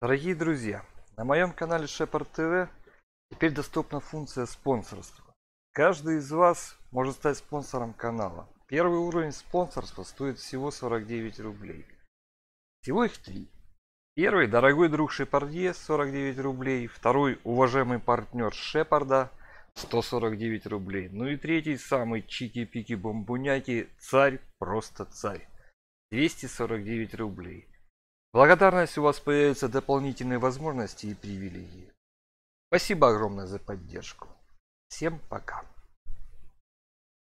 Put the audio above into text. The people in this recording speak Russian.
Дорогие друзья, на моем канале Shepard TV теперь доступна функция спонсорства. Каждый из вас может стать спонсором канала. Первый уровень спонсорства стоит всего 49 рублей. Всего их три. Первый – дорогой друг Шепардье 49 рублей. Второй – уважаемый партнер Шепарда 149 рублей. Ну и третий – самый чики-пики-бомбуняки – царь, просто царь. 249 рублей. Благодарность у вас появятся дополнительные возможности и привилегии. Спасибо огромное за поддержку. Всем пока.